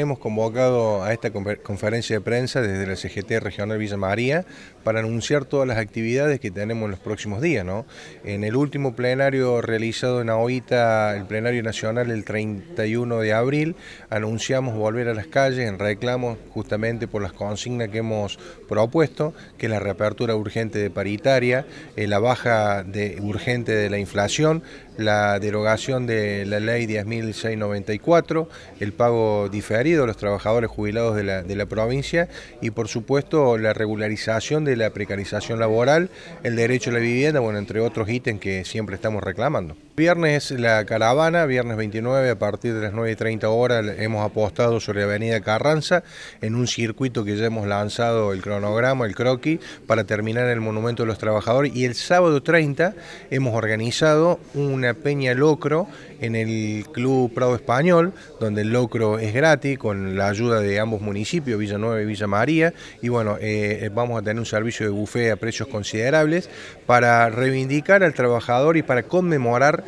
Hemos convocado a esta conferencia de prensa desde la CGT Regional Villa María para anunciar todas las actividades que tenemos en los próximos días. ¿no? En el último plenario realizado en Ahoita, el plenario nacional el 31 de abril, anunciamos volver a las calles en reclamos justamente por las consignas que hemos propuesto, que es la reapertura urgente de paritaria, eh, la baja urgente de la inflación, la derogación de la ley 10.694, el pago diferente los trabajadores jubilados de la, provincia y por supuesto la regularización de la precarización laboral, el derecho a la vivienda, bueno, entre otros ítems que siempre estamos reclamando. Viernes la caravana, viernes 29 a partir de las 9.30 horas hemos apostado sobre avenida Carranza en un circuito que ya hemos lanzado el cronograma, el croquis, para terminar el Monumento de los Trabajadores y el sábado 30 hemos organizado una peña locro en el Club Prado Español, donde el locro es gratis con la ayuda de ambos municipios, Nueva y Villa María, y bueno, eh, eh, vamos a tener un servicio de buffet a precios considerables para reivindicar al trabajador y para conmemorar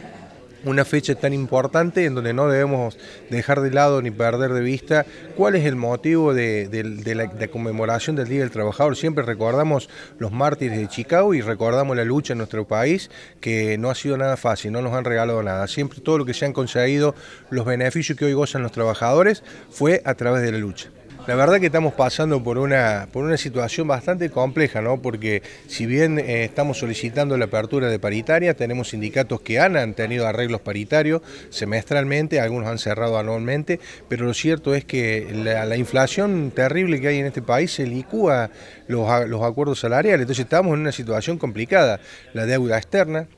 una fecha tan importante en donde no debemos dejar de lado ni perder de vista cuál es el motivo de, la, la, conmemoración del Día del Trabajador. Siempre recordamos los mártires de Chicago y recordamos la lucha en nuestro país, que no ha sido nada fácil, no nos han regalado nada. Siempre todo lo que se han conseguido, los beneficios que hoy gozan los trabajadores, fue a través de la lucha. La verdad que estamos pasando por una, por una situación bastante compleja, ¿no? porque si bien eh, estamos solicitando la apertura de paritarias, tenemos sindicatos que han, tenido arreglos paritarios semestralmente, algunos han cerrado anualmente, pero lo cierto es que la, inflación terrible que hay en este país se licúa los, los acuerdos salariales, entonces estamos en una situación complicada. La deuda externa,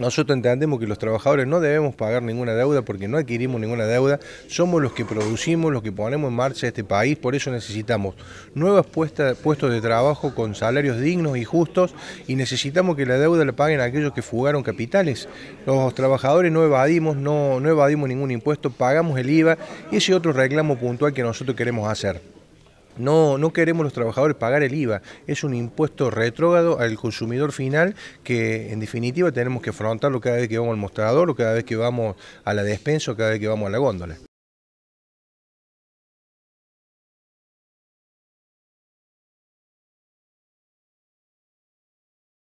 nosotros entendemos que los trabajadores no debemos pagar ninguna deuda porque no adquirimos ninguna deuda, somos los que producimos, los que ponemos en marcha este país, por eso necesitamos nuevos puestos de trabajo con salarios dignos y justos y necesitamos que la deuda la paguen aquellos que fugaron capitales. Los trabajadores no evadimos, no, no evadimos ningún impuesto, pagamos el IVA y ese otro reclamo puntual que nosotros queremos hacer. No, no queremos los trabajadores pagar el IVA. Es un impuesto retrógado al consumidor final que en definitiva tenemos que afrontarlo cada vez que vamos al mostrador o cada vez que vamos a la despensa o cada vez que vamos a la góndola.